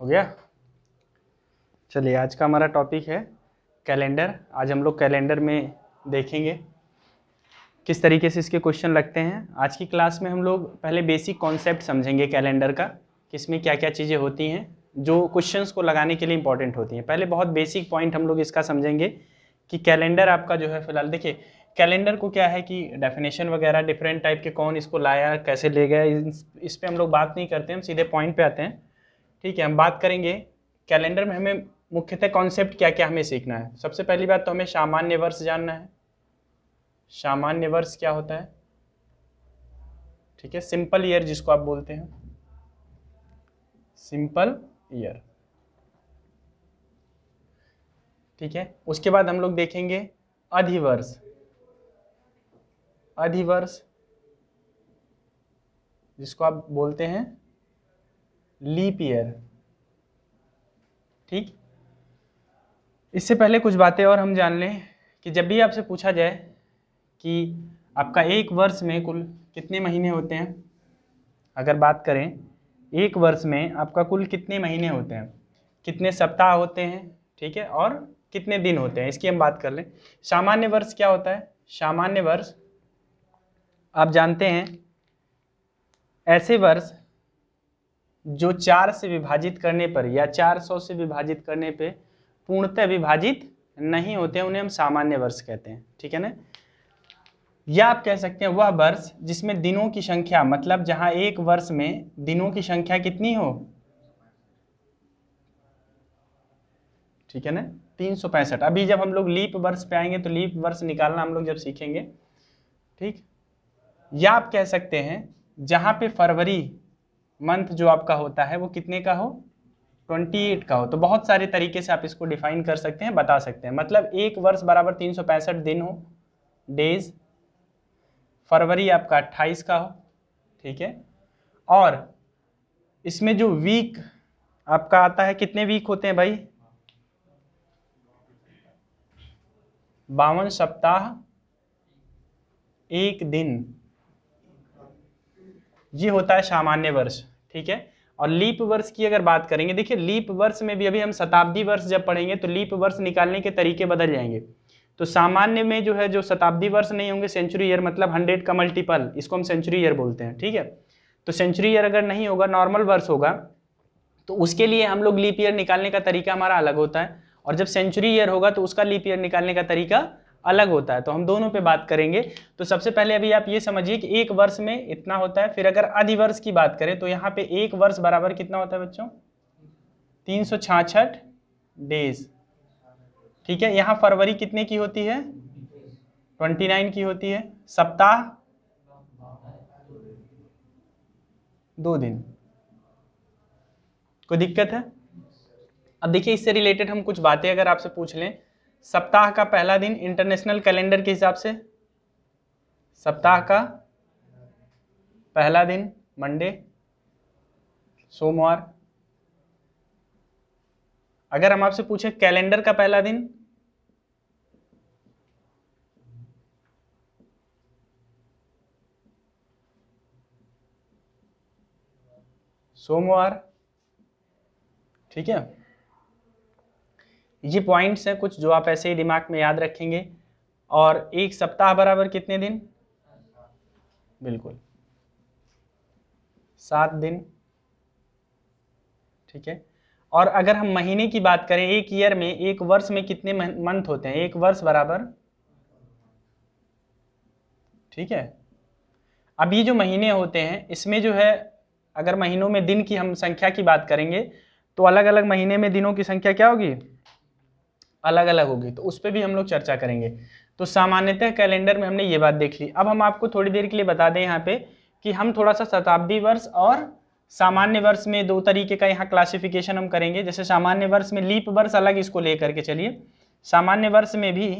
हो गया चलिए आज का हमारा टॉपिक है कैलेंडर आज हम लोग कैलेंडर में देखेंगे किस तरीके से इसके क्वेश्चन लगते हैं आज की क्लास में हम लोग पहले बेसिक कॉन्सेप्ट समझेंगे कैलेंडर का कि इसमें क्या क्या चीज़ें होती हैं जो क्वेश्चंस को लगाने के लिए इंपॉर्टेंट होती हैं पहले बहुत बेसिक पॉइंट हम लोग इसका समझेंगे कि कैलेंडर आपका जो है फिलहाल देखिए कैलेंडर को क्या है कि डेफिनेशन वगैरह डिफरेंट टाइप के कौन इसको लाया कैसे ले गया इस, इस पर हम लोग बात नहीं करते हम सीधे पॉइंट पर आते हैं ठीक है हम बात करेंगे कैलेंडर में हमें मुख्यतः कॉन्सेप्ट क्या क्या हमें सीखना है सबसे पहली बात तो हमें सामान्य वर्ष जानना है सामान्य वर्ष क्या होता है ठीक है सिंपल ईयर जिसको आप बोलते हैं सिंपल ईयर ठीक है उसके बाद हम लोग देखेंगे अधिवर्ष अधिवर्ष जिसको आप बोलते हैं लीप ईयर ठीक इससे पहले कुछ बातें और हम जान लें कि जब भी आपसे पूछा जाए कि आपका एक वर्ष में कुल कितने महीने होते हैं अगर बात करें एक वर्ष में आपका कुल कितने महीने होते हैं कितने सप्ताह होते हैं ठीक है और कितने दिन होते हैं इसकी हम बात कर लें सामान्य वर्ष क्या होता है सामान्य वर्ष आप जानते हैं ऐसे वर्ष जो चार से विभाजित करने पर या चार सौ से विभाजित करने पे पूर्णतः विभाजित नहीं होते उन्हें हम सामान्य वर्ष कहते हैं ठीक है ना या आप कह सकते हैं वह वर्ष जिसमें दिनों की संख्या मतलब जहां एक वर्ष में दिनों की संख्या कितनी हो ठीक है ना तीन सौ पैंसठ अभी जब हम लोग लीप वर्ष पे आएंगे तो लीप वर्ष निकालना हम लोग जब सीखेंगे ठीक या आप कह सकते हैं जहां पे फरवरी मंथ जो आपका होता है वो कितने का हो 28 का हो तो बहुत सारे तरीके से आप इसको डिफाइन कर सकते हैं बता सकते हैं मतलब एक वर्ष बराबर तीन दिन हो डेज फरवरी आपका 28 का हो ठीक है और इसमें जो वीक आपका आता है कितने वीक होते हैं भाई बावन सप्ताह एक दिन ये होता है सामान्य वर्ष ठीक है और लीप वर्ष की अगर बात करेंगे देखिए लीप वर्ष में भी अभी हम शताब्दी वर्ष जब पढ़ेंगे तो लीप वर्ष निकालने के तरीके बदल जाएंगे तो सामान्य में जो है जो शताब्दी वर्ष नहीं होंगे सेंचुरी ईयर मतलब हंड्रेड का मल्टीपल इसको हम सेंचुरी ईयर बोलते हैं ठीक है तो सेंचुरी ईयर अगर नहीं होगा नॉर्मल वर्ष होगा तो उसके लिए हम लोग लीप ईयर निकालने का तरीका हमारा अलग होता है और जब सेंचुरी ईयर होगा तो उसका लीप ईयर निकालने का तरीका अलग होता है तो हम दोनों पे बात करेंगे तो सबसे पहले अभी आप ये समझिए कि एक वर्ष में इतना होता है फिर अगर अधिवर्ष की बात करें तो यहाँ पे एक वर्ष बराबर कितना होता है बच्चों तीन सौ छाछठ डेज ठीक है यहाँ फरवरी कितने की होती है ट्वेंटी नाइन की होती है सप्ताह दो दिन कोई दिक्कत है अब देखिए इससे रिलेटेड हम कुछ बातें अगर आपसे पूछ लें सप्ताह का पहला दिन इंटरनेशनल कैलेंडर के हिसाब से सप्ताह का पहला दिन मंडे सोमवार अगर हम आपसे पूछे कैलेंडर का पहला दिन सोमवार ठीक है ये पॉइंट्स हैं कुछ जो आप ऐसे ही दिमाग में याद रखेंगे और एक सप्ताह बराबर कितने दिन बिल्कुल सात दिन ठीक है और अगर हम महीने की बात करें एक ईयर में एक वर्ष में कितने मंथ होते हैं एक वर्ष बराबर ठीक है अब ये जो महीने होते हैं इसमें जो है अगर महीनों में दिन की हम संख्या की बात करेंगे तो अलग अलग महीने में दिनों की संख्या क्या होगी अलग अलग होगी तो उस पर भी हम लोग चर्चा करेंगे तो सामान्यतः कैलेंडर में हमने ये बात देख ली अब हम आपको थोड़ी देर के लिए बता दें यहाँ पे कि हम थोड़ा सा शताब्दी वर्ष और सामान्य वर्ष में दो तरीके का यहाँ क्लासिफिकेशन हम करेंगे जैसे सामान्य वर्ष में लीप वर्ष अलग इसको ले करके चलिए सामान्य वर्ष में भी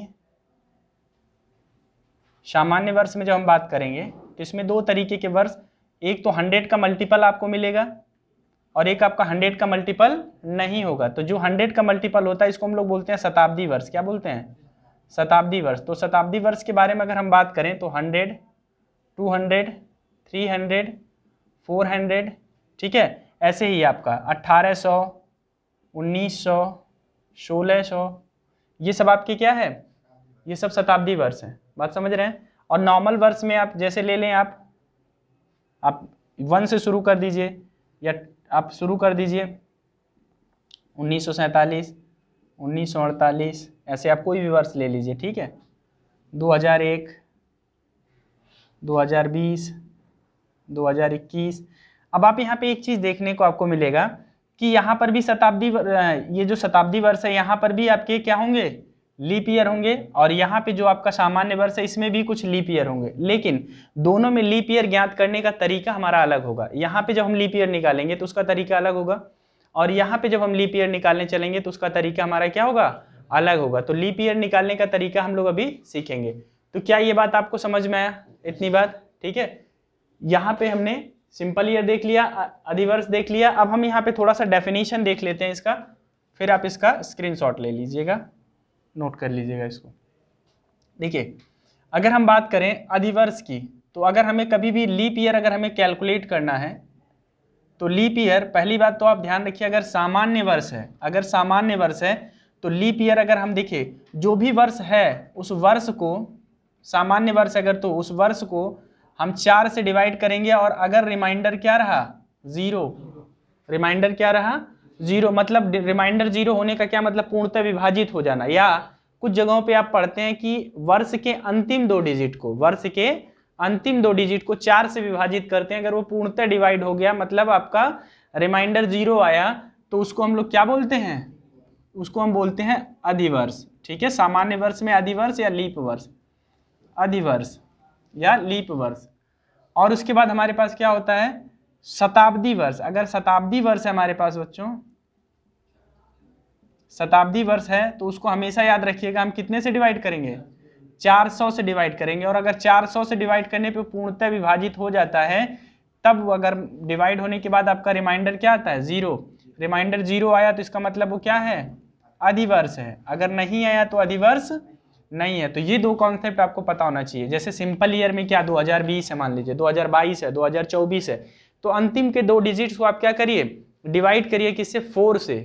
सामान्य वर्ष में जब हम बात करेंगे तो इसमें दो तरीके के वर्ष एक तो हंड्रेड का मल्टीपल आपको मिलेगा और एक आपका हंड्रेड का मल्टीपल नहीं होगा तो जो हंड्रेड का मल्टीपल होता है इसको हम लोग बोलते हैं शताब्दी वर्ष क्या बोलते हैं शताब्दी वर्ष तो शताब्दी वर्ष के बारे में अगर हम बात करें तो hundred two hundred three hundred four hundred ठीक है ऐसे ही आपका अट्ठारह सौ उन्नीस सौ सोलह सौ ये सब आपके क्या है ये सब शताब्दी वर्ष हैं बात समझ रहे हैं और नॉर्मल वर्ष में आप जैसे ले लें आप आप वन से शुरू कर दीजिए या आप शुरू कर दीजिए उन्नीस सौ उन्नीस सौ अड़तालीस ऐसे आप कोई भी वर्ष ले लीजिए ठीक है दो हज़ार एक दो हज़ार बीस दो हज़ार इक्कीस अब आप यहाँ पे एक चीज़ देखने को आपको मिलेगा कि यहाँ पर भी शताब्दी ये जो शताब्दी वर्ष है यहाँ पर भी आपके क्या होंगे लीप ईयर होंगे और यहाँ पे जो आपका सामान्य वर्ष है इसमें भी कुछ लीप ईयर होंगे लेकिन दोनों में लीप ईयर ज्ञात करने का तरीका हमारा अलग होगा यहाँ पे जब हम लीप ईयर निकालेंगे तो उसका तरीका अलग होगा और यहाँ पे जब हम लीप ईयर निकालने चलेंगे तो उसका तरीका हमारा क्या होगा अलग होगा तो लीप ईयर निकालने का तरीका हम लोग अभी सीखेंगे तो क्या ये बात आपको समझ में आया इतनी बात ठीक है यहाँ पे हमने सिंपल ईयर देख लिया अधिवर्ष देख लिया अब हम यहाँ पे थोड़ा सा डेफिनेशन देख लेते हैं इसका फिर आप इसका स्क्रीनशॉट ले लीजिएगा नोट कर लीजिएगा इसको देखिए अगर हम बात करें अधिवर्ष की तो अगर हमें कभी भी लीप ईयर अगर हमें कैलकुलेट करना है तो लीप ईयर पहली बात तो आप ध्यान रखिए अगर सामान्य वर्ष है अगर सामान्य वर्ष है तो लीप ईयर अगर हम देखें जो भी वर्ष है उस वर्ष को सामान्य वर्ष अगर तो उस वर्ष को हम चार से डिवाइड करेंगे और अगर रिमाइंडर क्या रहा ज़ीरो रिमाइंडर क्या रहा जीरो मतलब रिमाइंडर जीरो होने का क्या मतलब पूर्णतः विभाजित हो जाना या कुछ जगहों पे आप पढ़ते हैं कि वर्ष के अंतिम दो डिजिट को वर्ष के अंतिम दो डिजिट को चार से विभाजित करते हैं अगर वो पूर्णतः डिवाइड हो गया मतलब आपका रिमाइंडर जीरो आया तो उसको हम लोग क्या बोलते हैं उसको हम बोलते हैं अधिवर्ष ठीक है सामान्य वर्ष में अधिवर्ष या लीप वर्ष अधिवर्ष या लीप वर्ष और उसके बाद हमारे पास क्या होता है शताब्दी वर्ष अगर शताब्दी वर्ष है हमारे पास बच्चों शताब्दी वर्ष है तो उसको हमेशा याद रखिएगा हम कितने से डिवाइड करेंगे 400 से डिवाइड करेंगे और अगर 400 से डिवाइड करने पे पूर्णतः विभाजित हो जाता है तब अगर डिवाइड होने के बाद आपका रिमाइंडर क्या आता है जीरो रिमाइंडर जीरो आया तो इसका मतलब वो क्या है अधिवर्ष है अगर नहीं आया तो अधिवर्ष नहीं है तो ये दो कॉन्सेप्ट आपको पता होना चाहिए जैसे सिंपल ईयर में क्या 2020 है मान लीजिए 2022 है 2024 है तो अंतिम के दो डिजिट्स को आप क्या करिए डिवाइड करिए किससे फोर से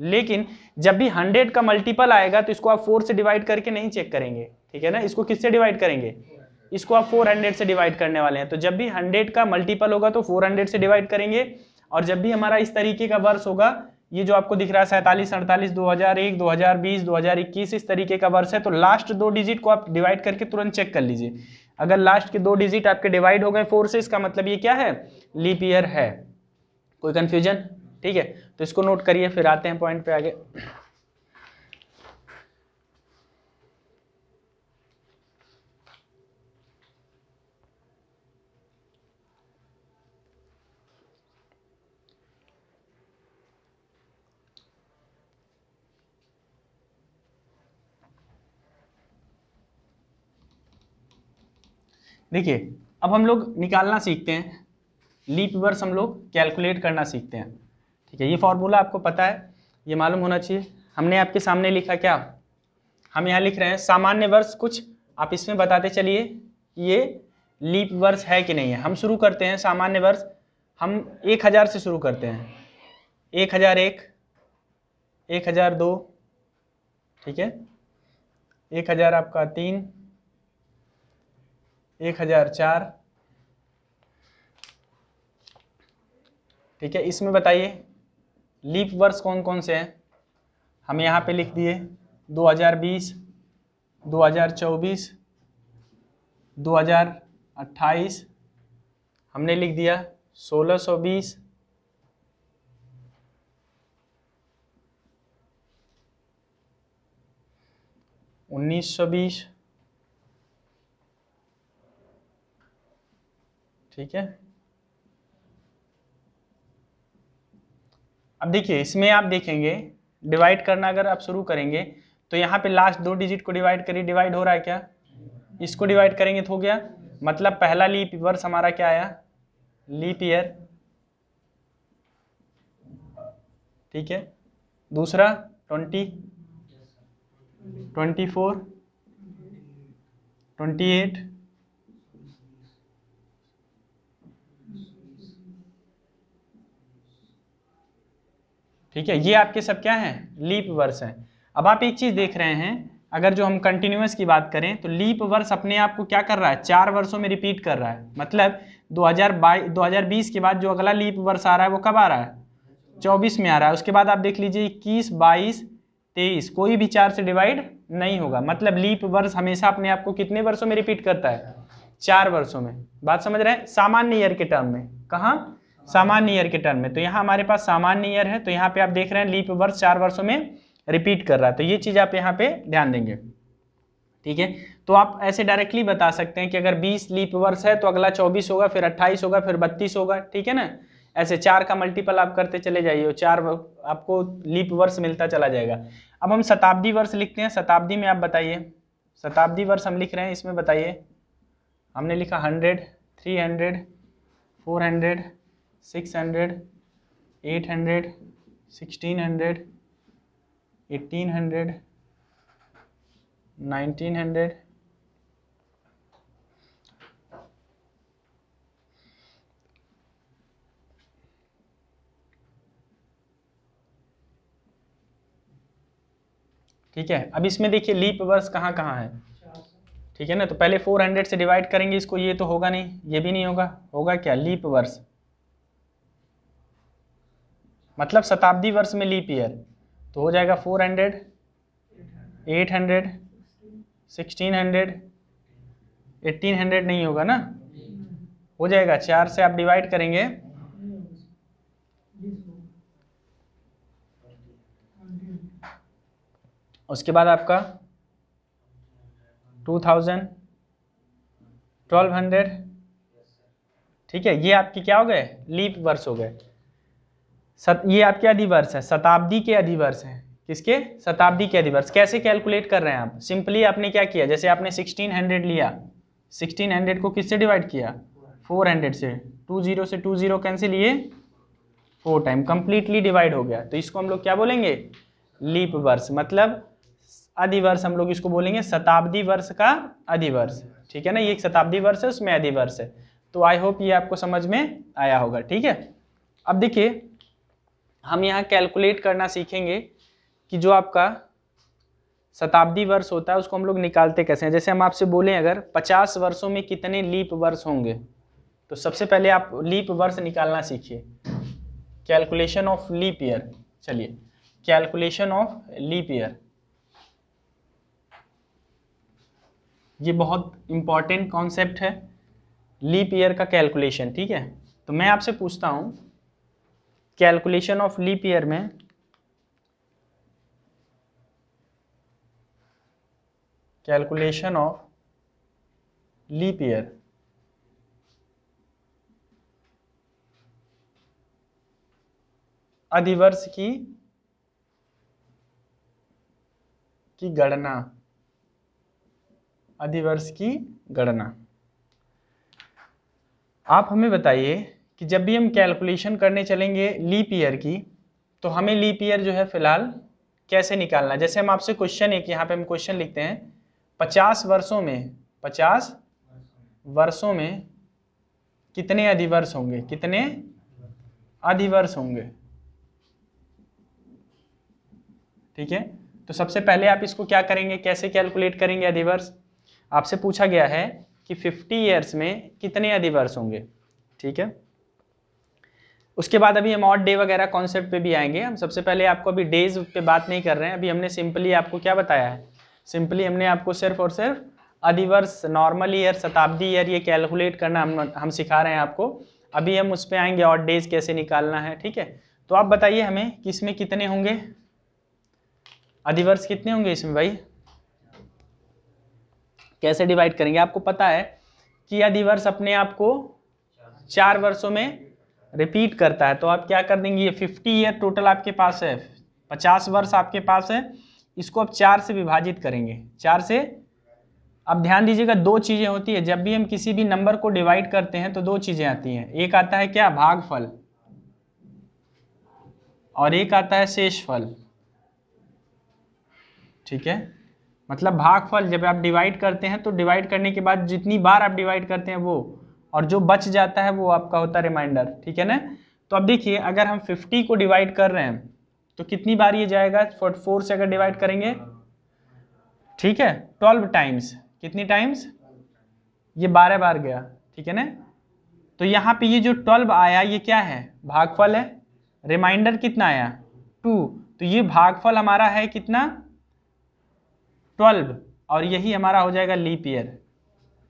लेकिन जब भी हंड्रेड का मल्टीपल आएगा तो इसको आप फोर से डिवाइड करके नहीं चेक करेंगे ठीक है ना इसको किससे डिवाइड करेंगे इसको आप फोर हंड्रेड से डिवाइड करने वाले हैं तो जब भी हंड्रेड का मल्टीपल होगा तो फोर हंड्रेड से डिवाइड करेंगे और जब भी हमारा इस तरीके का वर्ष होगा ये जो आपको दिख रहा है सैंतालीस अड़तालीस दो हजार एक दो हजार बीस दो हजार इक्कीस इस तरीके का वर्ष है तो लास्ट दो डिजिट को आप डिवाइड करके तुरंत चेक कर लीजिए अगर लास्ट के दो डिजिट आपके डिवाइड हो गए फोर से इसका मतलब ये क्या है लीप ईयर है कोई कंफ्यूजन ठीक है तो इसको नोट करिए फिर आते हैं पॉइंट पे आगे देखिए अब हम लोग निकालना सीखते हैं लीप वर्स हम लोग कैलकुलेट करना सीखते हैं ठीक है ये फार्मूला आपको पता है ये मालूम होना चाहिए हमने आपके सामने लिखा क्या हम यहाँ लिख रहे हैं सामान्य वर्ष कुछ आप इसमें बताते चलिए ये लीप वर्ष है कि नहीं है हम शुरू करते हैं सामान्य वर्ष हम एक हज़ार से शुरू करते हैं एक हज़ार एक एक हज़ार दो ठीक है एक हज़ार आपका तीन एक हज़ार चार ठीक है इसमें बताइए लीप वर्ष कौन कौन से हैं हम यहाँ पे लिख दिए 2020, 2024, 2028 हमने लिख दिया 1620, 1920 ठीक है अब देखिए इसमें आप देखेंगे डिवाइड करना अगर आप शुरू करेंगे तो यहाँ पे लास्ट दो डिजिट को डिवाइड करिए डिवाइड हो रहा है क्या इसको डिवाइड करेंगे तो हो गया मतलब पहला लीप वर्ष हमारा क्या आया लीप ईयर ठीक है दूसरा twenty twenty four twenty eight ठीक है ये आपके सब क्या है लीप वर्ष है अब आप एक चीज़ देख रहे हैं अगर जो हम कंटिन्यूस की बात करें तो लीप वर्ष अपने आप को क्या कर रहा है चार वर्षों में रिपीट कर रहा है मतलब 2022 2020 के बाद जो अगला लीप वर्ष आ रहा है वो कब आ रहा है 24 में आ रहा है उसके बाद आप देख लीजिए 21 22 23 कोई भी चार से डिवाइड नहीं होगा मतलब लीप वर्ष हमेशा अपने आप को कितने वर्षों में रिपीट करता है चार वर्षों में बात समझ रहे हैं सामान्य ईयर के टर्म में कहाँ सामान्य ईयर के टर्म में तो यहाँ हमारे पास सामान्य ईयर है तो यहाँ पे आप देख रहे हैं लीप वर्ष चार वर्षों में रिपीट कर रहा है तो ये चीज़ आप यहाँ पे ध्यान देंगे ठीक है तो आप ऐसे डायरेक्टली बता सकते हैं कि अगर 20 लीप वर्ष है तो अगला 24 होगा फिर 28 होगा फिर 32 होगा ठीक है ना ऐसे चार का मल्टीपल आप करते चले जाइए चार आपको लीप वर्ष मिलता चला जाएगा अब हम शताब्दी वर्ष लिखते हैं शताब्दी में आप बताइए शताब्दी वर्ष हम लिख रहे हैं इसमें बताइए हमने लिखा hundred three hundred four hundred six hundred eight hundred sixteen hundred eighteen hundred nineteen hundred ठीक है अब इसमें देखिए लीप वर्ष कहाँ कहाँ है ठीक है ना तो पहले 400 से डिवाइड करेंगे इसको ये तो होगा नहीं ये भी नहीं होगा होगा क्या लीप वर्ष मतलब शताब्दी वर्ष में लीप ईयर तो हो जाएगा four hundred eight hundred sixteen hundred eighteen hundred नहीं होगा ना हो जाएगा चार से आप डिवाइड करेंगे उसके बाद आपका टू थाउजेंड ट्वेल्व हंड्रेड ठीक है ये आपके क्या हो गए लीप वर्ष हो गए सत ये आपके अधिवर्ष है शताब्दी के अधिवर्ष हैं किसके शताब्दी के अधिवर्ष कैसे कैलकुलेट कर रहे हैं आप सिंपली आपने क्या किया जैसे आपने 1600 लिया 1600 को किससे डिवाइड किया 400 से 20 से 20 कैंसिल ये फोर टाइम कंप्लीटली डिवाइड हो गया तो इसको हम लोग क्या बोलेंगे लीप वर्ष मतलब अधिवर्ष हम लोग इसको बोलेंगे शताब्दी वर्ष का अधिवर्ष ठीक है ना ये एक शताब्दी वर्ष है उसमें अधिवर्ष है तो आई होप ये आपको समझ में आया होगा ठीक है अब देखिए हम यहाँ कैलकुलेट करना सीखेंगे कि जो आपका शताब्दी वर्ष होता है उसको हम लोग निकालते कैसे हैं जैसे हम आपसे बोलें अगर पचास वर्षों में कितने लीप वर्ष होंगे तो सबसे पहले आप लीप वर्ष निकालना सीखिए कैलकुलेशन ऑफ लीप ईयर चलिए कैलकुलेशन ऑफ लीप ईयर ये बहुत इंपॉर्टेंट कॉन्सेप्ट है लीप ईयर का कैलकुलेशन ठीक है तो मैं आपसे पूछता हूँ कैलकुलेशन ऑफ लीप ईयर में कैलकुलेशन ऑफ लीप ईयर अधिवर्ष की की गणना अधिवर्ष की गणना आप हमें बताइए कि जब भी हम कैलकुलेशन करने चलेंगे लीप ईयर की तो हमें लीप ईयर जो है फिलहाल कैसे निकालना जैसे हम आपसे क्वेश्चन एक यहाँ पे हम क्वेश्चन लिखते हैं पचास वर्षों में पचास वर्षों में कितने अधिवर्ष होंगे कितने अधिवर्ष होंगे ठीक है तो सबसे पहले आप इसको क्या करेंगे कैसे कैलकुलेट करेंगे अधिवर्ष आपसे पूछा गया है कि 50 ईयर्स में कितने अधिवर्ष होंगे ठीक है उसके बाद अभी हम ऑट डे वगैरह कॉन्सेप्ट पे भी आएंगे हम सबसे पहले आपको अभी डेज पे बात नहीं कर रहे हैं अभी हमने सिंपली आपको क्या बताया है सिंपली हमने आपको सिर्फ और सिर्फ अधिवर्ष नॉर्मल ईयर शताब्दी ईयर ये कैलकुलेट करना हम हम सिखा रहे हैं आपको अभी हम उस पर आएंगे ऑट डेज कैसे निकालना है ठीक है तो आप बताइए हमें किस में कितने होंगे अधिवर्ष कितने होंगे इसमें भाई कैसे डिवाइड करेंगे आपको पता है कि अधिवर्ष अपने आप को चार वर्षों में रिपीट करता है तो आप क्या कर देंगे ये फिफ्टी ईयर टोटल आपके पास है पचास वर्ष आपके पास है इसको आप चार से विभाजित करेंगे चार से अब ध्यान दीजिएगा दो चीज़ें होती है जब भी हम किसी भी नंबर को डिवाइड करते हैं तो दो चीज़ें आती हैं एक आता है क्या भागफल और एक आता है शेषफल ठीक है मतलब भागफल जब आप डिवाइड करते हैं तो डिवाइड करने के बाद जितनी बार आप डिवाइड करते हैं वो और जो बच जाता है वो आपका होता है रिमाइंडर ठीक है ना तो अब देखिए अगर हम फिफ्टी को डिवाइड कर रहे हैं तो कितनी बार ये जाएगा फोर्ट फोर से अगर डिवाइड करेंगे ठीक है ट्वेल्व टाइम्स कितनी टाइम्स ये बारह बार गया ठीक है ना तो यहाँ पे ये जो ट्वेल्व आया ये क्या है भागफल है रिमाइंडर कितना आया टू तो ये भागफल हमारा है कितना ट्वेल्व और यही हमारा हो जाएगा लीप ईयर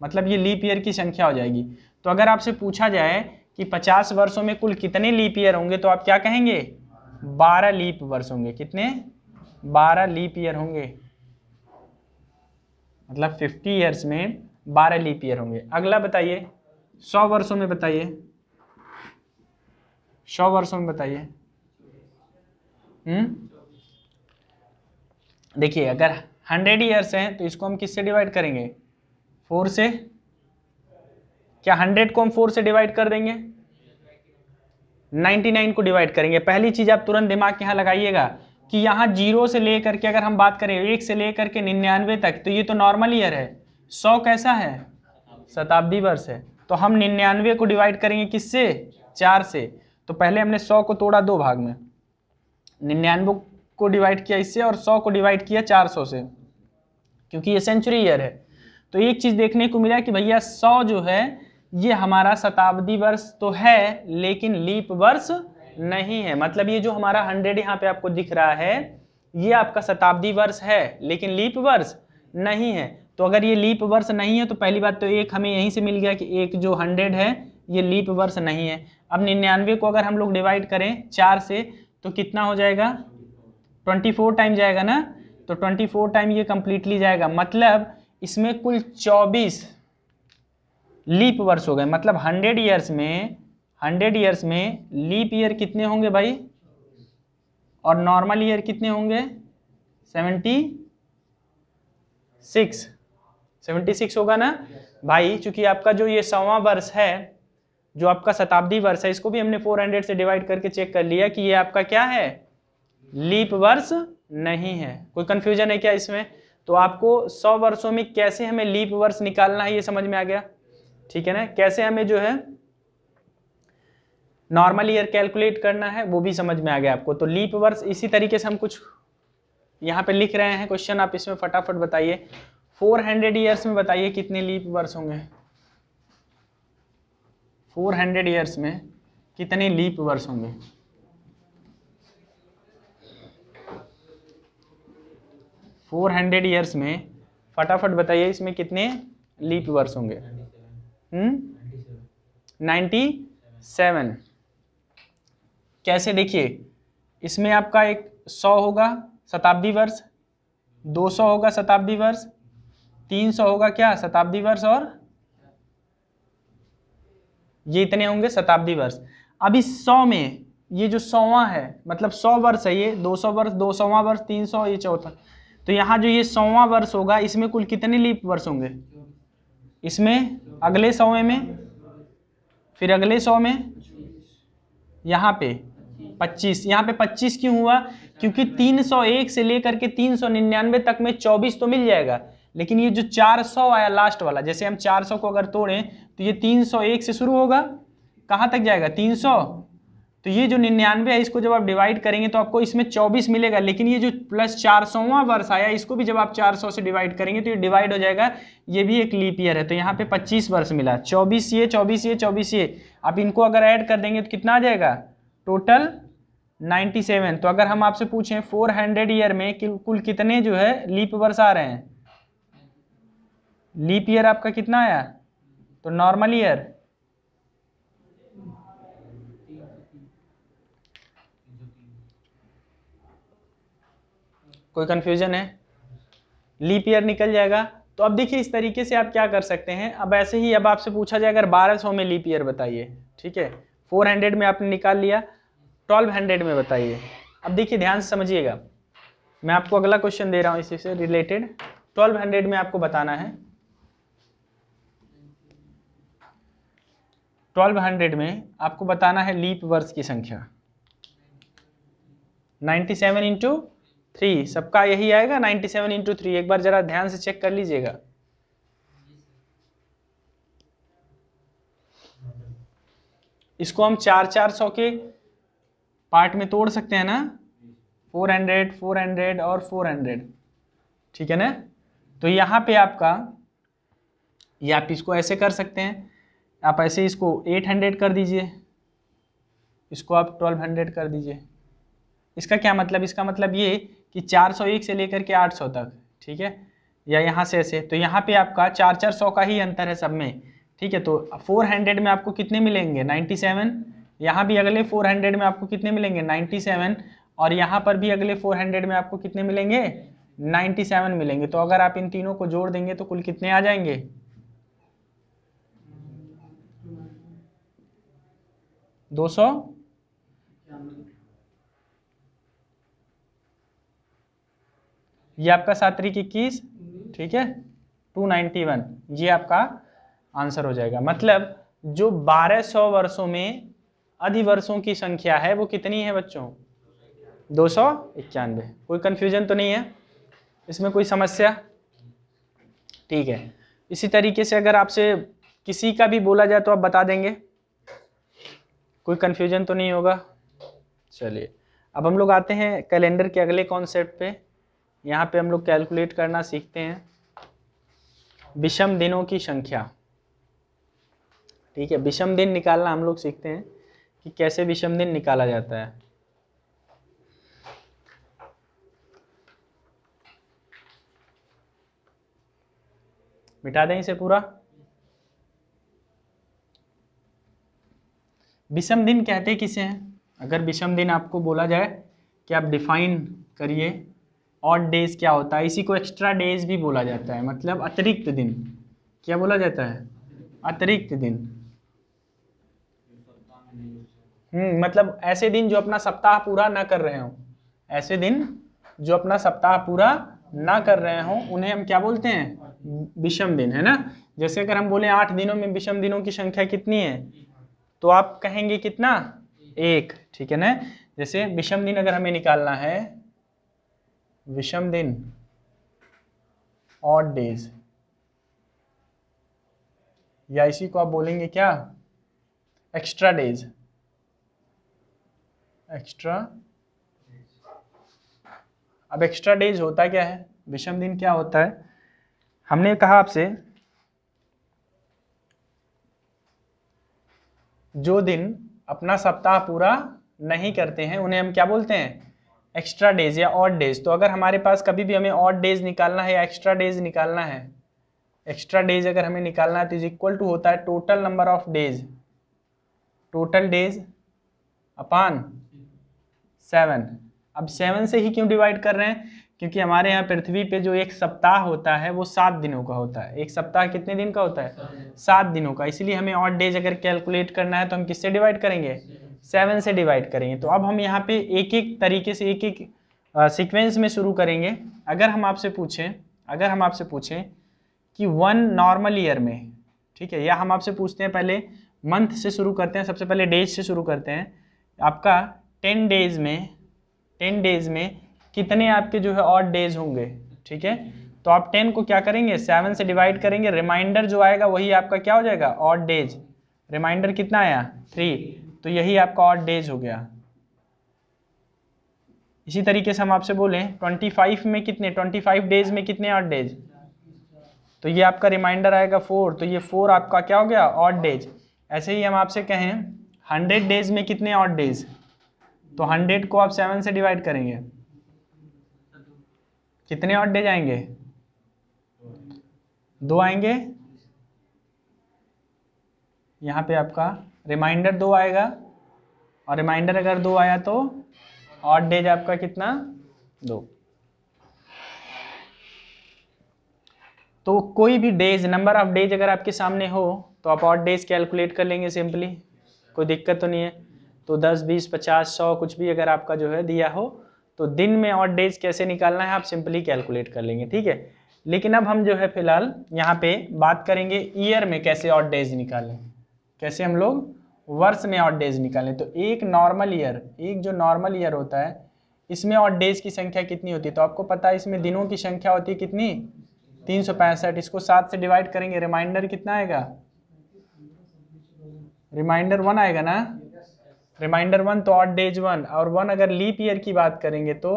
मतलब ये लीप ईयर की संख्या हो जाएगी तो अगर आपसे पूछा जाए कि पचास वर्षों में कुल कितने लीप ईयर होंगे तो आप क्या कहेंगे बारह लीप वर्ष होंगे कितने बारह लीप ईयर होंगे मतलब 50 ईयर्स में 12 लीप ईयर होंगे अगला बताइए सौ वर्षों में बताइए सौ वर्षों में बताइए हम्म? देखिए अगर हंड्रेड ईयर्स हैं तो इसको हम किससे डिवाइड करेंगे फोर से क्या हंड्रेड को हम फोर से डिवाइड कर देंगे 99 को डिवाइड करेंगे पहली चीज आप तुरंत दिमाग के यहाँ लगाइएगा कि यहाँ जीरो से लेकर के अगर हम बात करें एक से लेकर के निन्यानवे तक तो ये तो नॉर्मल ईयर है सौ कैसा है शताब्दी वर्ष है तो हम निन्यानवे को डिवाइड करेंगे किससे चार से तो पहले हमने सौ को तोड़ा दो भाग में निन्यानवे को डिवाइड किया इससे और सौ को डिवाइड किया चार सौ से क्योंकि ये सेंचुरी ईयर है तो एक चीज़ देखने को मिला कि भैया सौ जो है ये हमारा शताब्दी वर्ष तो है लेकिन लीप वर्ष नहीं है मतलब ये जो हमारा हंड्रेड यहाँ पे आपको दिख रहा है ये आपका शताब्दी वर्ष है लेकिन लीप वर्ष नहीं है तो अगर ये लीप वर्ष नहीं है तो पहली बात तो एक हमें यहीं से मिल गया कि एक जो हंड्रेड है ये लीप वर्ष नहीं है अब निन्यानवे को अगर हम लोग डिवाइड करें चार से तो कितना हो जाएगा ट्वेंटी फोर टाइम जाएगा ना तो ट्वेंटी फोर टाइम ये कम्प्लीटली जाएगा मतलब इसमें कुल चौबीस लीप वर्ष हो गए मतलब हंड्रेड ईयर्स में हंड्रेड ईयर्स में लीप ईयर कितने होंगे भाई और नॉर्मल ईयर कितने होंगे सेवेंटी सिक्स सेवेंटी सिक्स होगा ना भाई चूंकि आपका जो ये सवा वर्ष है जो आपका शताब्दी वर्ष है इसको भी हमने फोर हंड्रेड से डिवाइड करके चेक कर लिया कि ये आपका क्या है लीप वर्ष नहीं है कोई कंफ्यूजन है क्या इसमें तो आपको सौ वर्षों में कैसे हमें लीप वर्ष निकालना है ये समझ में आ गया ठीक है ना कैसे हमें जो है नॉर्मल ईयर कैलकुलेट करना है वो भी समझ में आ गया आपको तो लीप वर्ष इसी तरीके से हम कुछ यहाँ पे लिख रहे हैं क्वेश्चन आप इसमें फटाफट बताइए 400 ईयर्स में बताइए कितने लीप वर्ष होंगे 400 ईयर्स में कितने लीप वर्ष होंगे फोर हंड्रेड ईयर्स में फटाफट बताइए इसमें कितने लीप वर्ष होंगे हम्म? नाइन्टी सेवन कैसे देखिए इसमें आपका एक सौ होगा शताब्दी वर्ष दो सौ होगा शताब्दी वर्ष तीन सौ होगा क्या शताब्दी वर्ष और ये इतने होंगे शताब्दी वर्ष अभी सौ में ये जो सौवा है मतलब सौ वर्ष है ये दो सौ वर्ष दो सौवा वर्ष तीन सौ ये चौथा तो यहाँ जो ये सौवा वर्ष होगा इसमें कुल कितने लीप वर्ष होंगे इसमें अगले सौ में फिर अगले सौ में यहाँ पे पच्चीस यहाँ पे पच्चीस क्यों हुआ क्योंकि तीन सौ एक से लेकर के तीन सौ निन्यानवे तक में चौबीस तो मिल जाएगा लेकिन ये जो चार सौ आया लास्ट वाला जैसे हम चार सौ को अगर तोड़ें तो ये तीन सौ एक से शुरू होगा कहाँ तक जाएगा तीन सौ तो ये जो निन्यानवे है इसको जब आप डिवाइड करेंगे तो आपको इसमें चौबीस मिलेगा लेकिन ये जो प्लस चार सौवा वर्ष आया इसको भी जब आप चार सौ से डिवाइड करेंगे तो ये डिवाइड हो जाएगा ये भी एक लीप ईयर है तो यहाँ पे पच्चीस वर्ष मिला चौबीस ये चौबीस ये चौबीस ये आप इनको अगर ऐड कर देंगे तो कितना आ जाएगा टोटल 97 तो अगर हम आपसे पूछें हंड्रेड ईयर में कि कुल कितने जो है लीप वर्ष आ रहे हैं लीप ईयर आपका कितना आया तो नॉर्मल ईयर कोई कन्फ्यूजन है लीप ईयर निकल जाएगा तो अब देखिए इस तरीके से आप क्या कर सकते हैं अब ऐसे ही अब आपसे पूछा जाए अगर बारह सौ में लीप ईयर बताइए ठीक है फोर हंड्रेड में आपने निकाल लिया ट्वेल्व हंड्रेड में बताइए अब देखिए ध्यान से समझिएगा मैं आपको अगला क्वेश्चन दे रहा हूँ इसी से रिलेटेड ट्वेल्व हंड्रेड में आपको बताना है ट्वेल्व हंड्रेड में आपको बताना है लीप वर्ष की संख्या नाइन्टी सेवन इंटू थ्री सबका यही आएगा नाइन्टी सेवन इंटू थ्री एक बार जरा ध्यान से चेक कर लीजिएगा इसको हम चार चार सौ के पार्ट में तोड़ सकते हैं ना फोर हंड्रेड फोर हंड्रेड और फोर हंड्रेड ठीक है ना तो यहाँ पे आपका ये आप इसको ऐसे कर सकते हैं आप ऐसे इसको एट हंड्रेड कर दीजिए इसको आप ट्वेल्व हंड्रेड कर दीजिए इसका क्या मतलब इसका मतलब ये कि 401 से लेकर के 800 तक ठीक है या यहाँ से ऐसे तो यहाँ पे आपका चार चार सौ का ही अंतर है सब में ठीक है तो 400 में आपको कितने मिलेंगे 97 सेवन यहाँ भी अगले 400 में आपको कितने मिलेंगे 97 और यहाँ पर भी अगले 400 में आपको कितने मिलेंगे 97 मिलेंगे तो अगर आप इन तीनों को जोड़ देंगे तो कुल कितने आ जाएंगे दो सौ ये आपका सात तरीक इक्कीस ठीक है टू नाइन्टी वन ये आपका आंसर हो जाएगा मतलब जो बारह सौ वर्षों में अधिवर्षों की संख्या है वो कितनी है बच्चों दो सौ इक्यानवे कोई कन्फ्यूजन तो नहीं है इसमें कोई समस्या ठीक है इसी तरीके से अगर आपसे किसी का भी बोला जाए तो आप बता देंगे कोई कन्फ्यूजन तो नहीं होगा चलिए अब हम लोग आते हैं कैलेंडर के अगले कॉन्सेप्ट पे यहाँ पे हम लोग कैलकुलेट करना सीखते हैं विषम दिनों की संख्या ठीक है विषम दिन निकालना हम लोग सीखते हैं कि कैसे विषम दिन निकाला जाता है मिटा दें इसे पूरा विषम दिन कहते किसे हैं अगर विषम दिन आपको बोला जाए कि आप डिफाइन करिए ऑड डेज क्या होता है इसी को एक्स्ट्रा डेज भी बोला जाता है मतलब अतिरिक्त दिन क्या बोला जाता है अतिरिक्त दिन हम्म मतलब ऐसे दिन जो अपना सप्ताह पूरा ना कर रहे हो ऐसे दिन जो अपना सप्ताह पूरा ना कर रहे हो उन्हें हम क्या बोलते हैं विषम दिन है ना जैसे अगर हम बोले आठ दिनों में विषम दिनों की संख्या कितनी है तो आप कहेंगे कितना एक ठीक है ना जैसे विषम दिन अगर हमें निकालना है विषम दिन ऑड डेज या इसी को आप बोलेंगे क्या एक्स्ट्रा डेज एक्स्ट्रा अब एक्स्ट्रा डेज होता क्या है विषम दिन क्या होता है हमने कहा आपसे जो दिन अपना सप्ताह पूरा नहीं करते हैं उन्हें हम क्या बोलते हैं एक्स्ट्रा डेज या ऑड डेज तो अगर हमारे पास कभी भी हमें ऑड डेज निकालना है या एक्स्ट्रा डेज निकालना है एक्स्ट्रा डेज अगर हमें निकालना है तो इज इक्वल टू होता है total number of days total days upon seven अब सेवन से ही क्यों डिवाइड कर रहे हैं क्योंकि हमारे यहाँ पृथ्वी पे जो एक सप्ताह होता है वो सात दिनों का होता है एक सप्ताह कितने दिन का होता है सात दिनों का इसलिए हमें ऑड डेज अगर कैलकुलेट करना है तो हम किससे डिवाइड करेंगे सेवन से डिवाइड करेंगे तो अब हम यहाँ पे एक एक तरीके से एक एक सीक्वेंस में शुरू करेंगे अगर हम आपसे पूछें अगर हम आपसे पूछें कि वन नॉर्मल ईयर में ठीक है या हम आपसे पूछते हैं पहले मंथ से शुरू करते हैं सबसे पहले डेज से शुरू करते हैं आपका टेन डेज में टेन डेज में कितने आपके जो है और डेज होंगे ठीक है तो आप टेन को क्या करेंगे सेवन से डिवाइड करेंगे रिमाइंडर जो आएगा वही आपका क्या हो जाएगा ऑड डेज रिमाइंडर कितना आया थ्री तो यही आपका ऑट डेज हो गया इसी तरीके से हम आपसे बोले ट्वेंटी फाइव में कितने ट्वेंटी फाइव डेज में कितने ऑड डेज तो ये आपका रिमाइंडर आएगा फोर तो ये फोर आपका क्या हो गया ऑट डेज ऐसे ही हम आपसे कहें हंड्रेड डेज में कितने ऑट डेज तो हंड्रेड को आप सेवन से डिवाइड करेंगे कितने ऑट डेज आएंगे दो आएंगे यहाँ पे आपका रिमाइंडर दो आएगा और रिमाइंडर अगर दो आया तो ऑड डेज आपका कितना दो तो कोई भी डेज नंबर ऑफ डेज अगर आपके सामने हो तो आप ऑड डेज कैलकुलेट कर लेंगे सिंपली कोई दिक्कत तो नहीं है तो 10, 20, 50, 100 कुछ भी अगर आपका जो है दिया हो तो दिन में ऑड डेज कैसे निकालना है आप सिंपली कैलकुलेट कर लेंगे ठीक है लेकिन अब हम जो है फिलहाल यहाँ पे बात करेंगे ईयर में कैसे ऑड डेज निकालें कैसे हम लोग वर्ष में ऑट डेज निकालें तो एक नॉर्मल ईयर एक जो नॉर्मल ईयर होता है इसमें ऑट डेज की संख्या कितनी होती है तो आपको पता है इसमें दिनों की संख्या होती है कितनी तीन सौ पैंसठ इसको सात से डिवाइड करेंगे रिमाइंडर कितना आएगा रिमाइंडर वन आएगा ना रिमाइंडर वन तो ऑट डेज वन और वन अगर लीप ईयर की बात करेंगे तो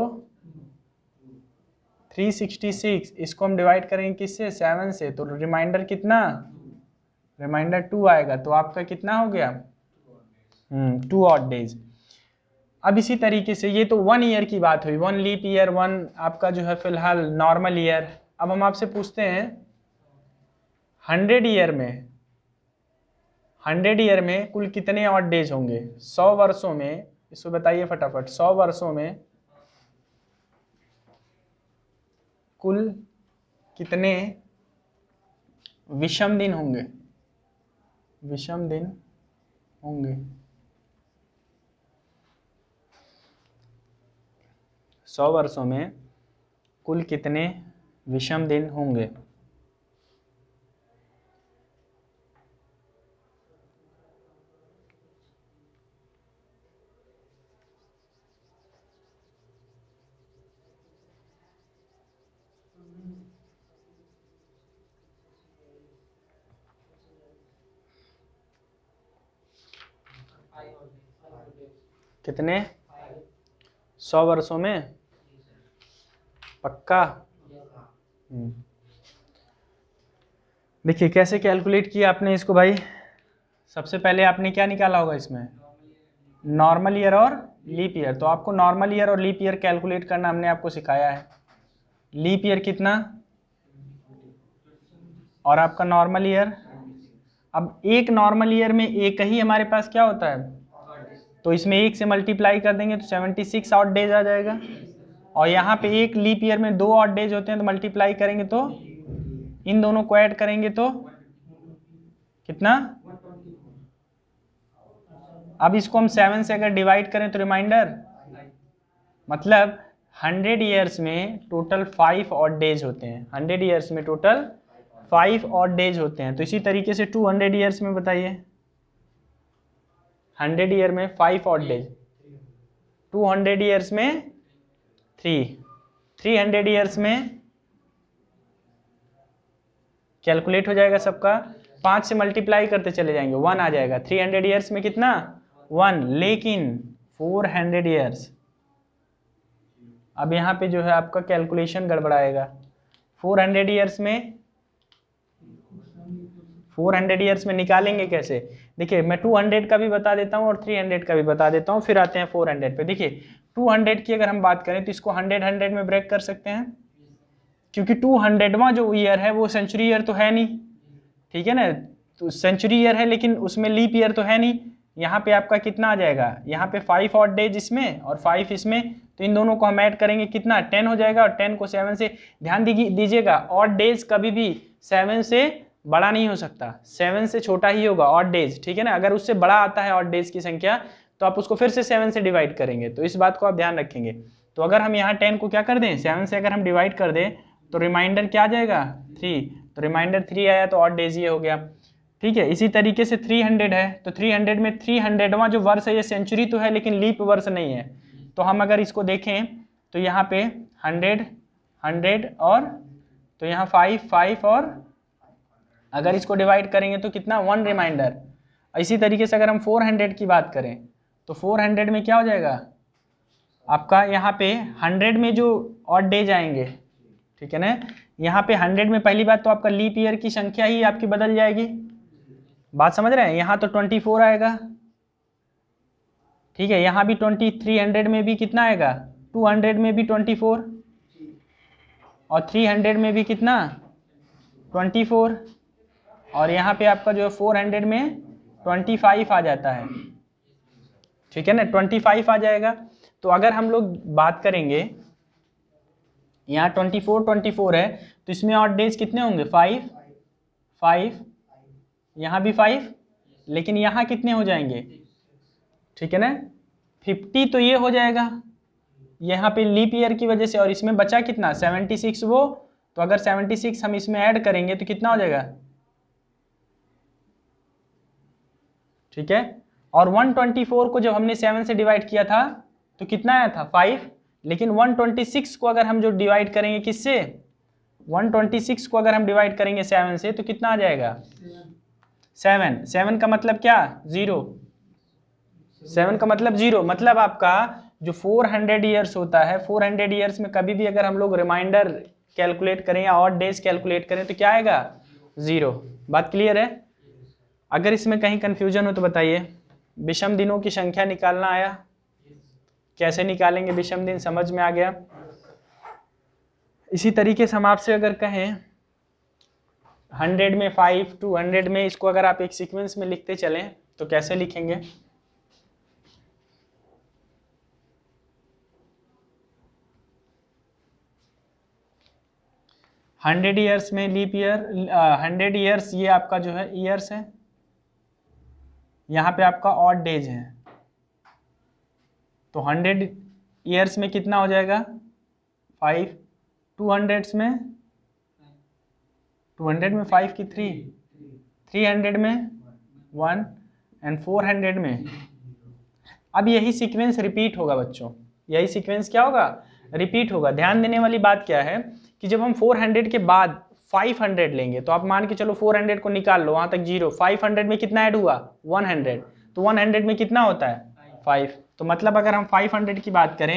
366 इसको हम डिवाइड करेंगे किससे सेवन से तो रिमाइंडर कितना रिमाइंडर टू आएगा तो आपका कितना हो गया टू ऑट डेज अब इसी तरीके से ये तो वन ईयर की बात हुई वन लीप ईयर वन आपका जो है फिलहाल नॉर्मल ईयर अब हम आपसे पूछते हैं हंड्रेड ईयर में हंड्रेड ईयर में कुल कितने ऑट डेज होंगे सौ वर्षों में इसको बताइए फटाफट सौ वर्षों में कुल कितने विषम दिन होंगे विषम दिन होंगे सौ वर्षों में कुल कितने विषम दिन होंगे कितने सौ वर्षों में पक्का हम्म। देखिए कैसे कैलकुलेट किया आपने इसको भाई सबसे पहले आपने क्या निकाला होगा इसमें नॉर्मल ईयर और लीप ईयर तो आपको नॉर्मल ईयर और लीप ईयर कैलकुलेट करना हमने आपको सिखाया है लीप ईयर कितना और आपका नॉर्मल ईयर अब एक नॉर्मल ईयर में एक ही हमारे पास क्या होता है तो इसमें एक से मल्टीप्लाई कर देंगे तो सेवेंटी सिक्स आउट डेज आ जाएगा और यहाँ पे एक लीप ईयर में दो आउट डेज होते हैं तो मल्टीप्लाई करेंगे तो इन दोनों को ऐड करेंगे तो कितना अब इसको हम सेवन से अगर डिवाइड करें तो रिमाइंडर मतलब हंड्रेड ईयर्स में टोटल फाइव ऑट डेज होते हैं हंड्रेड ईयर्स में टोटल फाइव ऑट डेज होते हैं तो इसी तरीके से टू हंड्रेड ईयर्स में बताइए हंड्रेड ईयर में five odd days two hundred years में थ्री थ्री हंड्रेड ईयर्स में कैलकुलेट हो जाएगा सबका पाँच से मल्टीप्लाई करते चले जाएंगे वन आ जाएगा थ्री हंड्रेड ईयर्स में कितना वन लेकिन फोर हंड्रेड ईयर्स अब यहाँ पे जो है आपका कैलकुलेशन गड़बड़ाएगा फोर हंड्रेड ईयर्स में फोर हंड्रेड ईयर्स में निकालेंगे कैसे देखिए मैं टू हंड्रेड का भी बता देता हूँ और थ्री हंड्रेड का भी बता देता हूँ फिर आते हैं फोर हंड्रेड पे देखिए टू हंड्रेड की अगर हम बात करें तो इसको हंड्रेड हंड्रेड में ब्रेक कर सकते हैं क्योंकि टू हंड्रेडवा जो ईयर है वो सेंचुरी ईयर तो है नहीं ठीक है ना तो सेंचुरी ईयर है लेकिन उसमें लीप ईयर तो है नहीं यहाँ पे आपका कितना आ जाएगा यहाँ पे फाइव और डेज इसमें और फाइव इसमें तो इन दोनों को हम ऐड करेंगे कितना टेन हो जाएगा और टेन को सेवन से ध्यान दीजिएगा और डेज कभी भी सेवन से बड़ा नहीं हो सकता सेवन से छोटा ही होगा ऑट डेज ठीक है ना अगर उससे बड़ा आता है ऑट डेज की संख्या तो आप उसको फिर से सेवन से डिवाइड करेंगे तो इस बात को आप ध्यान रखेंगे तो अगर हम यहाँ टेन को क्या कर दें सेवन से अगर हम डिवाइड कर दें तो रिमाइंडर क्या आ जाएगा थ्री तो रिमाइंडर थ्री आया तो ऑट डेज ये हो गया ठीक है इसी तरीके से हंड्रेड है तो हंड्रेड में थ्री हंड्रेडवा जो वर्ष है ये सेंचुरी तो है लेकिन लीप वर्ष नहीं है तो हम अगर इसको देखें तो यहाँ पे हंड्रेड हंड्रेड और तो यहाँ फाइव फाइव और अगर इसको डिवाइड करेंगे तो कितना वन रिमाइंडर इसी तरीके से अगर हम फोर हंड्रेड की बात करें तो फोर हंड्रेड में क्या हो जाएगा आपका यहाँ पे हंड्रेड में जो ऑड डेज आएंगे ठीक है ना यहाँ पे हंड्रेड में पहली बात तो आपका लीप ईयर की संख्या ही आपकी बदल जाएगी बात समझ रहे हैं यहाँ तो ट्वेंटी फोर आएगा ठीक है यहाँ भी ट्वेंटी थ्री हंड्रेड में भी कितना आएगा टू हंड्रेड में भी ट्वेंटी फोर और थ्री हंड्रेड में भी कितना ट्वेंटी फोर और यहाँ पे आपका जो है फोर हंड्रेड में ट्वेंटी फाइव आ जाता है ठीक है ना ट्वेंटी फाइव आ जाएगा तो अगर हम लोग बात करेंगे यहाँ ट्वेंटी फोर ट्वेंटी फोर है तो इसमें और डेज कितने होंगे फाइव फाइव यहाँ भी फाइव लेकिन यहाँ कितने हो जाएंगे ठीक है ना फिफ्टी तो ये हो जाएगा यहाँ पे लीप ईयर की वजह से और इसमें बचा कितना सेवेंटी सिक्स वो तो अगर सेवेंटी सिक्स हम इसमें ऐड करेंगे तो कितना हो जाएगा ठीक है और 124 को जब हमने 7 से डिवाइड किया था तो कितना आया था 5 लेकिन 126 को अगर हम जो डिवाइड करेंगे किससे 126 को अगर हम डिवाइड करेंगे 7 से तो कितना आ जाएगा 7 7 का मतलब क्या ज़ीरो 7 का मतलब ज़ीरो मतलब आपका जो 400 ईयर्स होता है 400 ईयर्स में कभी भी अगर हम लोग रिमाइंडर कैलकुलेट करें या और डेज कैलकुलेट करें तो क्या आएगा ज़ीरो बात क्लियर है अगर इसमें कहीं कन्फ्यूजन हो तो बताइए विषम दिनों की संख्या निकालना आया कैसे निकालेंगे विषम दिन समझ में आ गया इसी तरीके से हम आपसे अगर कहें हंड्रेड में फाइव टू हंड्रेड में इसको अगर आप एक सीक्वेंस में लिखते चलें तो कैसे लिखेंगे हंड्रेड ईयर्स में लीप ईयर हंड्रेड ईयर्स ये आपका जो है ईयर्स है यहाँ पे आपका ऑड डेज है तो हंड्रेड ईयर्स में कितना हो जाएगा फाइव टू हंड्रेड में टू हंड्रेड में फाइव की थ्री थ्री हंड्रेड में वन एंड फोर हंड्रेड में अब यही सीक्वेंस रिपीट होगा बच्चों यही सीक्वेंस क्या होगा रिपीट होगा ध्यान देने वाली बात क्या है कि जब हम 400 के बाद 500 लेंगे तो आप मान के चलो 400 को निकाल लो वहां तक जीरो 500 में कितना ऐड हुआ 100 तो 100 में कितना होता है 5 तो मतलब अगर हम 500 की बात करें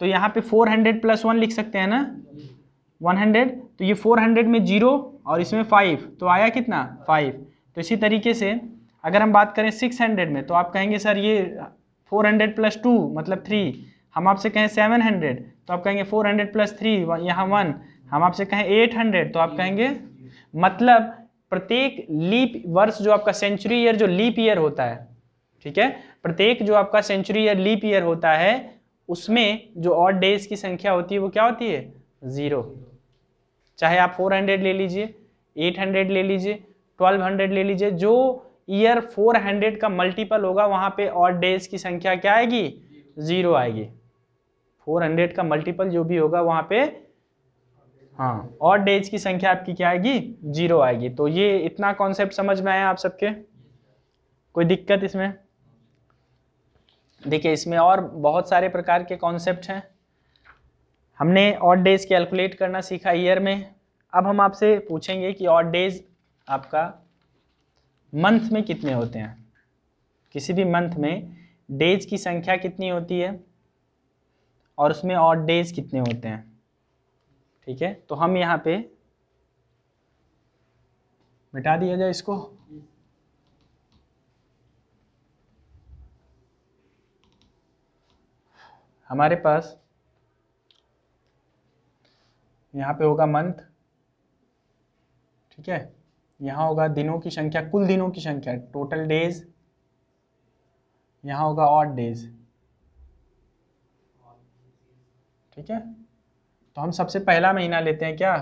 तो यहाँ पे 400 हंड्रेड प्लस वन लिख सकते हैं ना 100 तो ये 400 में जीरो और इसमें फाइव तो आया कितना फाइव तो इसी तरीके से अगर हम बात करें 600 में तो आप कहेंगे सर ये 400 हंड्रेड प्लस टू मतलब थ्री हम आपसे कहें हंड्रेड तो आप कहेंगे फोर हंड्रेड प्लस थ्री यहाँ वन हम आपसे कहें 800 तो आप कहेंगे मतलब प्रत्येक लीप वर्ष जो आपका सेंचुरी ईयर जो लीप ईयर होता है ठीक है प्रत्येक जो आपका सेंचुरी ईयर लीप ईयर होता है उसमें जो ऑड डेज की संख्या होती है वो क्या होती है ज़ीरो चाहे आप 400 ले लीजिए 800 ले लीजिए 1200 ले लीजिए जो ईयर 400 का मल्टीपल होगा वहां पे ऑड डेज की संख्या क्या आएगी ज़ीरो आएगी 400 का मल्टीपल जो भी होगा वहां पे हाँ और डेज की संख्या आपकी क्या आएगी जीरो आएगी तो ये इतना कॉन्सेप्ट समझ में आया आप सबके कोई दिक्कत इसमें देखिए इसमें और बहुत सारे प्रकार के कॉन्सेप्ट हैं हमने ऑड डेज कैलकुलेट करना सीखा ईयर में अब हम आपसे पूछेंगे कि ऑड डेज आपका मंथ में कितने होते हैं किसी भी मंथ में डेज की संख्या कितनी होती है और उसमें ऑड डेज कितने होते हैं ठीक है तो हम यहाँ पे मिटा दिया जाए इसको हमारे पास यहाँ पे होगा मंथ ठीक है यहाँ होगा दिनों की संख्या कुल दिनों की संख्या टोटल डेज यहाँ होगा ऑड डेज ठीक है तो हम सबसे पहला महीना लेते हैं क्या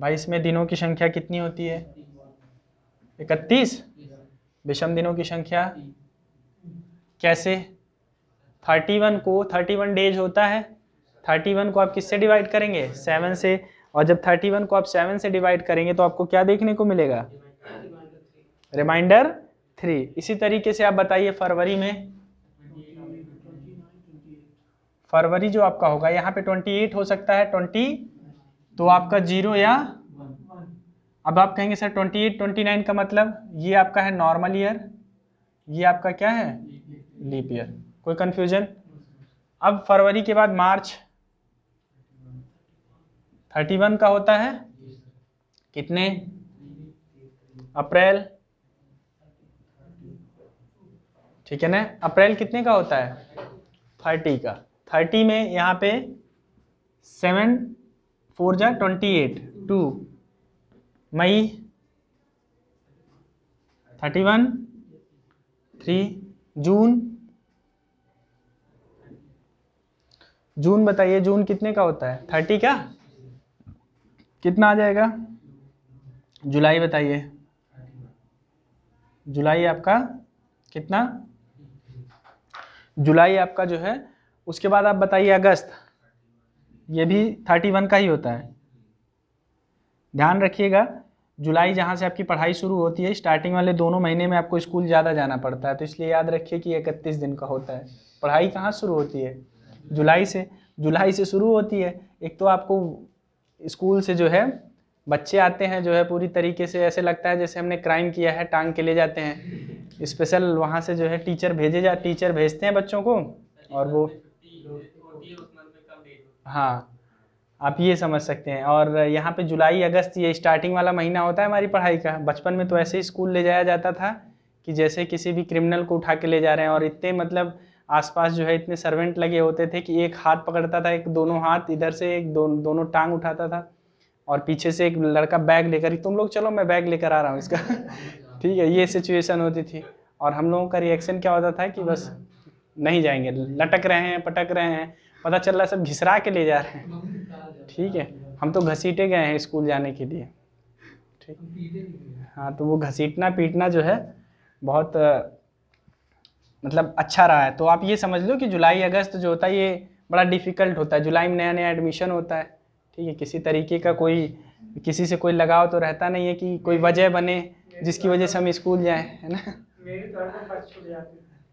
भाई इसमें दिनों की संख्या कितनी होती है इकतीस विषम दिनों की संख्या कैसे थर्टी वन को थर्टी वन डेज होता है थर्टी वन को आप किससे डिवाइड करेंगे सेवन से और जब थर्टी वन को आप सेवन से डिवाइड करेंगे तो आपको क्या देखने को मिलेगा रिमाइंडर थ्री इसी तरीके से आप बताइए फरवरी में फरवरी जो आपका होगा यहाँ पे 28 हो सकता है 20 तो आपका जीरो या अब आप कहेंगे सर 28 29 का मतलब ये आपका है नॉर्मल ईयर ये आपका क्या है लीप ईयर कोई कंफ्यूजन अब फरवरी के बाद मार्च 31 का होता है कितने अप्रैल ठीक है ना अप्रैल कितने का होता है थर्टी का थर्टी में यहाँ पे सेवन फोर जा ट्वेंटी एट टू मई थर्टी वन थ्री जून जून बताइए जून कितने का होता है थर्टी का कितना आ जाएगा जुलाई बताइए जुलाई आपका कितना जुलाई आपका जो है उसके बाद आप बताइए अगस्त ये भी थर्टी वन का ही होता है ध्यान रखिएगा जुलाई जहाँ से आपकी पढ़ाई शुरू होती है स्टार्टिंग वाले दोनों महीने में आपको स्कूल ज़्यादा जाना पड़ता है तो इसलिए याद रखिए कि इकतीस दिन का होता है पढ़ाई कहाँ शुरू होती है जुलाई से जुलाई से शुरू होती है एक तो आपको स्कूल से जो है बच्चे आते हैं जो है पूरी तरीके से ऐसे लगता है जैसे हमने क्राइम किया है टांग के ले जाते हैं स्पेशल वहाँ से जो है टीचर भेजे जा टीचर भेजते हैं बच्चों को और वो हाँ आप ये समझ सकते हैं और यहाँ पे जुलाई अगस्त ये स्टार्टिंग वाला महीना होता है हमारी पढ़ाई का बचपन में तो ऐसे ही स्कूल ले जाया जाता था कि जैसे किसी भी क्रिमिनल को उठा के ले जा रहे हैं और इतने मतलब आसपास जो है इतने सर्वेंट लगे होते थे कि एक हाथ पकड़ता था एक दोनों हाथ इधर से एक दो, दोनों टांग उठाता था और पीछे से एक लड़का बैग लेकर तुम लोग चलो मैं बैग लेकर आ रहा हूँ इसका ठीक है ये सिचुएशन होती थी और हम लोगों का रिएक्शन क्या होता था कि बस नहीं जाएंगे लटक रहे हैं पटक रहे हैं पता चल रहा है सब घिसरा के ले जा रहे हैं ठीक है हम तो घसीटे गए हैं स्कूल जाने के लिए ठीक हाँ तो वो घसीटना पीटना जो है बहुत मतलब अच्छा रहा है तो आप ये समझ लो कि जुलाई अगस्त जो होता है ये बड़ा डिफ़िकल्ट होता है जुलाई में नया नया एडमिशन होता है ठीक है किसी तरीके का कोई किसी से कोई लगाव तो रहता नहीं है कि कोई वजह बने जिसकी वजह से हम स्कूल जाएँ है ना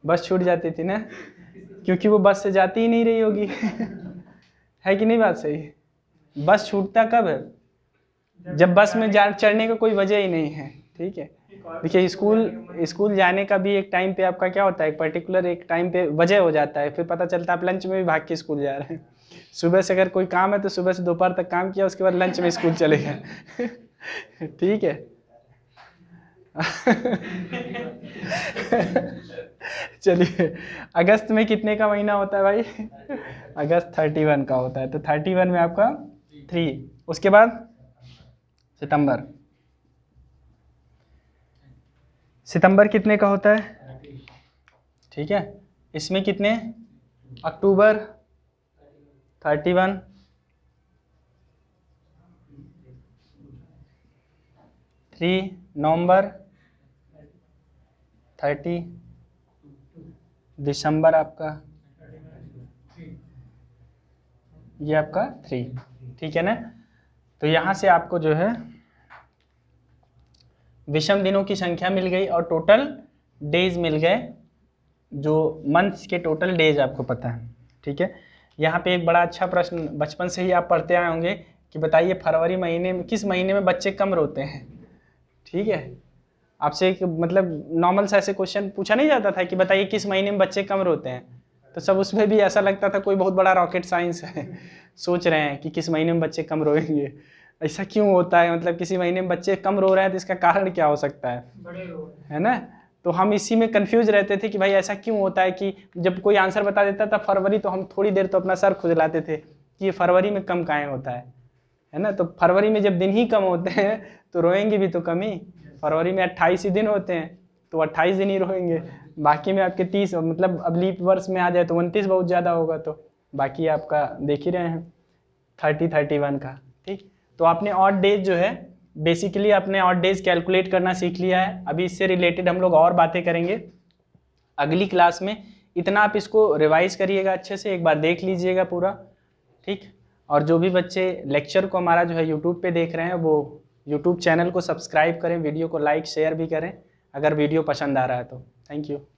बस छूट जाती थी ना क्योंकि वो बस से जाती ही नहीं रही होगी है कि नहीं बात सही बस छूटता कब है जब बस में जा चढ़ने का कोई वजह ही नहीं है ठीक है देखिए स्कूल स्कूल जाने का भी एक टाइम पे आपका क्या होता है पर्टिकुलर एक टाइम पे वजह हो जाता है फिर पता चलता है आप लंच में भी भाग के स्कूल जा रहे हैं सुबह से अगर कोई काम है तो सुबह से दोपहर तक काम किया उसके बाद लंच में स्कूल चले गए ठीक है चलिए अगस्त में कितने का महीना होता है भाई अगस्त थर्टी वन का होता है तो थर्टी वन में आपका थ्री उसके बाद सितंबर सितंबर कितने का होता है ठीक है इसमें कितने अक्टूबर थर्टी वन थ्री नवंबर थर्टी दिसंबर आपका ये आपका थ्री ठीक है ना तो यहाँ से आपको जो है विषम दिनों की संख्या मिल गई और टोटल डेज मिल गए जो मंथ्स के टोटल डेज आपको पता है ठीक है यहाँ पे एक बड़ा अच्छा प्रश्न बचपन से ही आप पढ़ते आए होंगे कि बताइए फरवरी महीने में किस महीने में बच्चे कम रोते हैं ठीक है आपसे एक मतलब नॉर्मल से ऐसे क्वेश्चन पूछा नहीं जाता था कि बताइए किस महीने में बच्चे कम रोते हैं तो सब उसमें भी ऐसा लगता था कोई बहुत बड़ा रॉकेट साइंस है सोच रहे हैं कि किस महीने में बच्चे कम रोएंगे ऐसा क्यों होता है मतलब किसी महीने में बच्चे कम रो रहे हैं तो इसका कारण क्या हो सकता है है ना तो हम इसी में कंफ्यूज रहते थे कि भाई ऐसा क्यों होता है कि जब कोई आंसर बता देता था फरवरी तो हम थोड़ी देर तो अपना सर खुजलाते थे कि ये फरवरी में कम काएँ होता है है ना तो फरवरी में जब दिन ही कम होते हैं तो रोएंगे भी तो कम ही फरवरी में अट्ठाईस ही दिन होते हैं तो अट्ठाईस दिन ही रहेंगे बाकी में आपके तीस मतलब अब लीप वर्ष में आ जाए तो उनतीस बहुत ज़्यादा होगा तो बाकी आपका देख ही रहे हैं थर्टी थर्टी वन का ठीक तो आपने ऑड डेज जो है बेसिकली आपने ऑड डेज कैलकुलेट करना सीख लिया है अभी इससे रिलेटेड हम लोग और बातें करेंगे अगली क्लास में इतना आप इसको रिवाइज करिएगा अच्छे से एक बार देख लीजिएगा पूरा ठीक और जो भी बच्चे लेक्चर को हमारा जो है यूट्यूब पे देख रहे हैं वो यूट्यूब चैनल को सब्सक्राइब करें वीडियो को लाइक शेयर भी करें अगर वीडियो पसंद आ रहा है तो थैंक यू